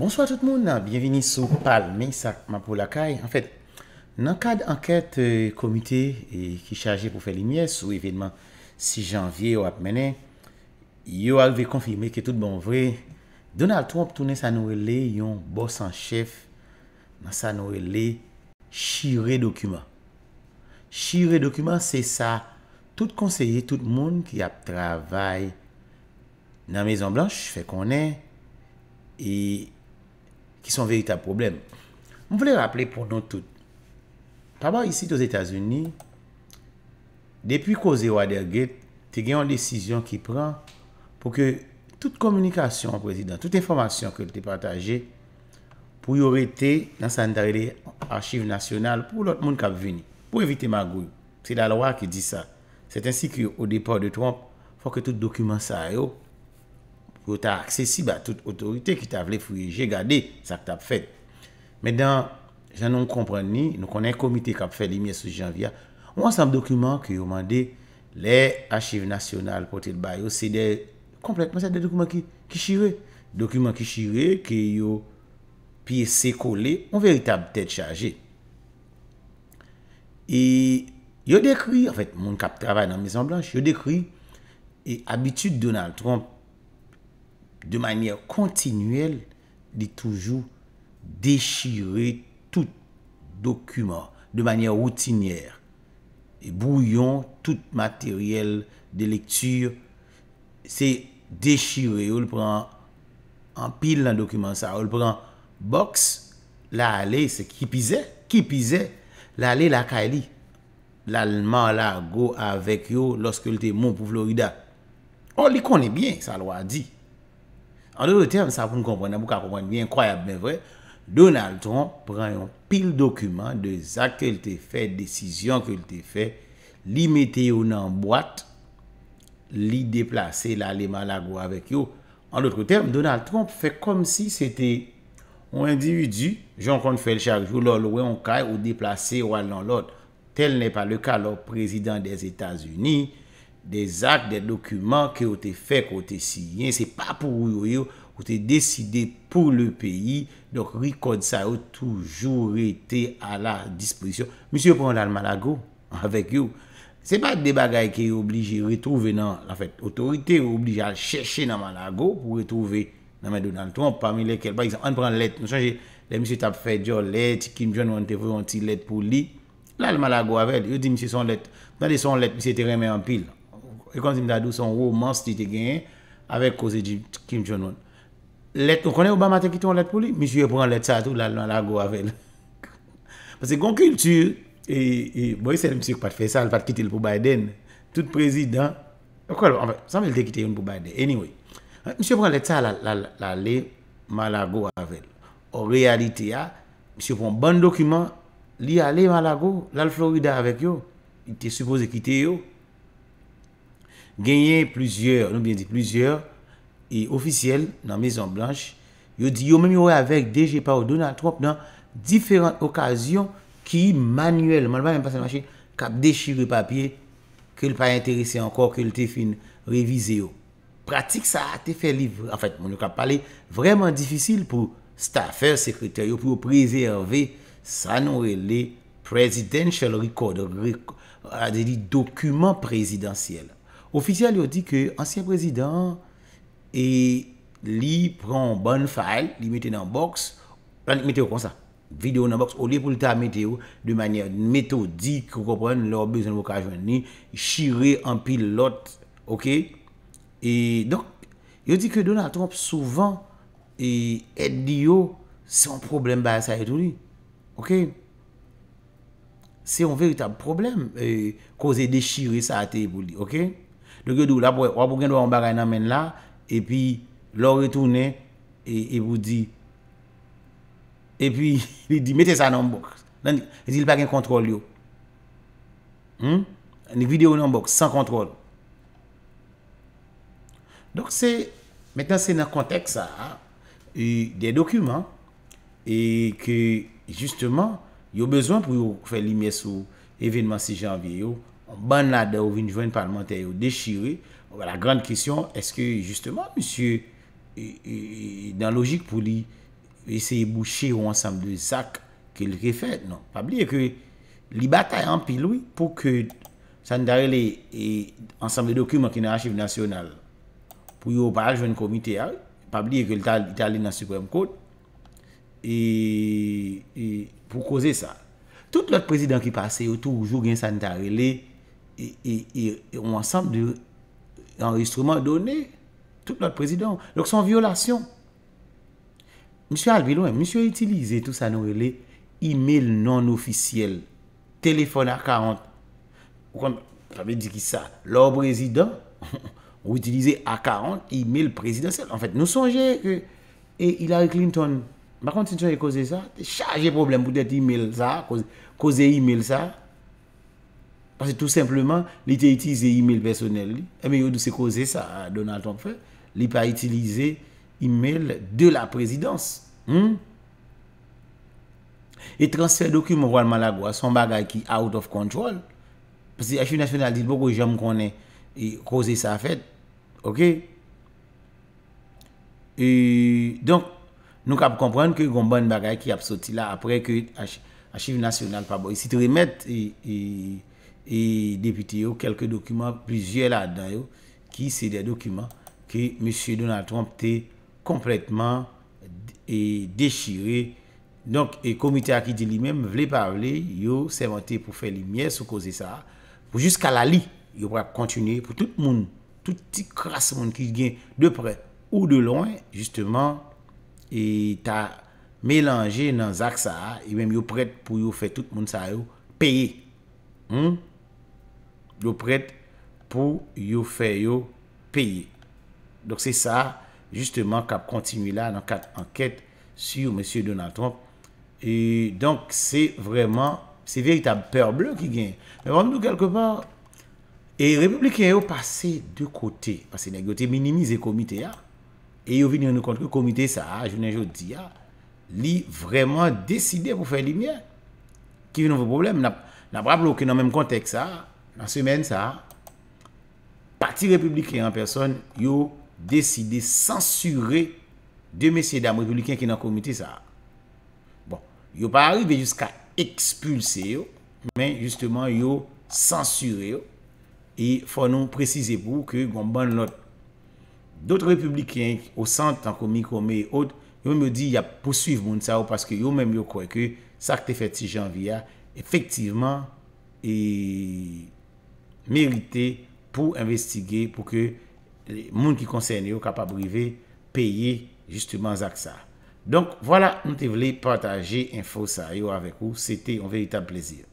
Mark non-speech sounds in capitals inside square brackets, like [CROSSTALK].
Bonsoit tout moun nan, bienveni sou Palme, sak ma pou lakay. En fèt, nan kade anket komite euh, ki chaje pou fè li myè sou evèdman 6 janvye ou ap menè, yo alve konfirmè ki tout bon vre, Donald Trump toune sa nouè lè yon bos an chèf ma sa nouè lè chire dokuma. Chire dokuma, se sa, tout konseye tout moun ki ap travè nan Mezon Blanche, fè konè, e... Ki son veritab problem. Mw vle rappele pou nou tout. Paba isi tou Etats-Unis, depi koze Watergate, te gen yon desisyon ki pran pou ke tout komunikasyon, tout informasyon ke te pataje, pou yon rete nan san dare de Archive Nationale pou lout moun kap vini. Pou evite magou. Se la lwa ki di sa. Se ten si ki ou depo de Trump, pou ke tout dokumen sa yo, yo ta aksesi ba tout otorite ki ta vle fweje gade sa ki ta ap fed. Medan, jan nou kompren ni, nou konen komite kap fed li miye sou janvya, wansan dokumen ki yo mande le achive nasyonal pote de bayo, se de kompletman se de dokumen ki shire. Dokumen ki shire, ki yo piye se kole, ou veritab tete chaje. E yo dekri, an fèt, moun kap travay nan mizan blanche, yo dekri, e abitud Donald Trump, de manye kontinuel di toujou dechire tout dokumen, de manye routinier. E bouyon tout materiel de lektur, se dechire ou li pran anpil nan dokumen sa, ou li pran boks, la ale se kipize, kipize, la ale la kali. L'alman la go avek yo loske li te moun pou Florida. Ou li konen bien, sa lwa di. An loutre term, sa pou m kompwene, mou ka kompwene, mwen kwayab mwen vwe, Donald Trump pran yon pil dokumen de zak ke l te fè, desisyon ke l te fè, li mette yon nan boat, li deplase la lèman la gwo avèk yo. An loutre term, Donald Trump fè kom si se te yon individu, joun kon fè l chakjou, lò l wè yon kay, ou deplase yon allan lòt. Tel nè pa lè ka lò, prezident des Etats-Unis, Des ak, des dokumen ke ou te fèk, ou te siyen. Se pa pou ou yo yo, ou te deside pou le peyi. Dok, ricode sa, ou toujou rete a la dispozisyon. Misi yo pren lal Malago, avèk yo. Se pa de bagay ke yo oblije retouve nan, an fèk, otorite yo oblije al chèche nan Malago, pou retouve nan Mèdou Nantouan, pami lekel, par exemple, an pren let, nou chanje, le misi tap fè diyo let, ki mjè nou an te fè, an ti let pou li. Lal Malago avèk, yo di misi son let, nan de son let, misi te remè an pil, E konzim dadou son rou man stite gen Avek kose di kim chonon Let, ou konen ou ba mate kiton let pou li? Mishye pran let sa tou la lalago avel [LAUGHS] Pase kon kiltur E boy se msye kou pat fe sal Pat kite l pou Biden Tout prezident Misye pran let sa la le malago avel Ou realite ya Mishye pran bon dokumen Li a le malago La l florida avek yo Ite suppose kite yo genyen plusieurs, nou bien di plusieurs, e ofisiel nan Maison Blanche, yo di yo men yo avèk deje pa ou Donald Trump nan diferent okasyon ki manuel, man wè mè mè pasè manche, kap dechirè papye, ke l pa interesse ankor, ke l te fin revize yo. Pratik sa a te fè livre, an fèt, moun yo kap pale vreman difisil pou staffèr sekretèr yo, pou prezèrve sa non wè e lè presidential record, a de li dokumen prezidentyèl. Oficial yo di ke ansyen prezident e li pran ban file, li mette nan box, panik meteo kon sa, video nan box, ou li pou lita meteo de manye metodik, wakopren lor bezon wakajwen ni, shire an pilot, ok? E donk, yo di ke Donald Trump souvan et di yo son problem ba sa etou li, ok? Se yon veritab problem, koze de shire sa ate pou li, ok? Lè gèdou, la pouè, wapou gen do an bagay nan men la, epi, lò retounè, epi, e e epi, [LAUGHS] epi, metè sa nan bok. Nè, zil pa gen kontrol yo. Hmm? Nè videyo nan bok, san kontrol. Dok se, metan se nan kontek sa, e, de dokumen, e, ke, justeman, yo bezon pou yo fè li mes ou evenman 6 janvye yo, ban la de ou vin jwen parlementary ou dechire, ou la gran kisyon, eske justeman, misye, dan logik pou li, eseye boucher ou ansam de sak, ke li ke fè, non, pabli, e ke li batay an piloui, pou ke sanitarele, e ansam de dokumen ki nan archiv nasyonal, pou yo parajwen komite a, pabli, e ke lita lina Supreme Court, e, pou koze sa, tout lot prezident ki pase, ou toujou gen sanitarele, e, yon ansampe yon enregistrement donè tout notre président lòk son violation M. Alvillo, M. Utilize tout sa nouvelé e-mail non officiel telefon a 40 lòk président [LAUGHS] ou utilize a 40 e-mail président sel nou sonje e Hillary Clinton m'a konti chanye koze sa chanje problem pou det e-mail sa koze e-mail sa Pase tout simplement li te itize e-mail personel li. Eme yo nou se koze sa Donald Trump fe. Li pa itize e-mail de la prezidans. Hmm? E transfer do ki mou anman la gwa. Son bagay ki out of control. Pase Achive Nationale di bo kou jom konen. E koze sa a fed. Ok. E donk nou kap kompran ke yon ban bagay ki ap soti la. Apre ke Achive Nationale pa bo. Si te remet e... e depite yo kelke dokuman plizye la dan yo ki se de dokuman ki M. Donald Trump te kompletman e dechire donk e komite a ki di li mem vle pavle yo se vante pou fe li miye sou koze sa pou jiska la li yo prap kontinye pou tout moun, tout ti kras moun ki gen de pre ou de lon justement e ta melange nan zak sa e mem yo pret pou yo fe tout moun peye lopret pou yo fè yo peye. Donk se sa, justeman kap kontinu la nan kat anket si yo M. Donald Trump. E donk se vreman, se veritab pèr blè ki gen. Bon, mè vandou kelkeman, e Republiken yo pase de kote, pase de kote, minimize komite ya, e yo vin yon kontre komite sa, a jounen jo di ya, li vreman deside pou fè li mè, ki vin yon vò problem, nan prap lò ki nan mèm kontek sa a, An semen sa, pati republiken an person yo deside sensure de mesye dam republiken ki nan komite sa. Bon, yo pa arrive yuska ekspulse yo, men justeman yo sensure yo. E fonon prezise pou ke bon ban lot. Dot republiken, ou san tan komi komi, ou me di ya posuiv moun sa ou paske yo men yo kwe ke sa ke te feti janvi ya. Efektiveman, e... merite pou investige pou ke moun ki konseyne yo kapap brive peye justyman zak sa. Donk, wala nou te vle pataje info sa yo avek ou, se te yon veritab plezir.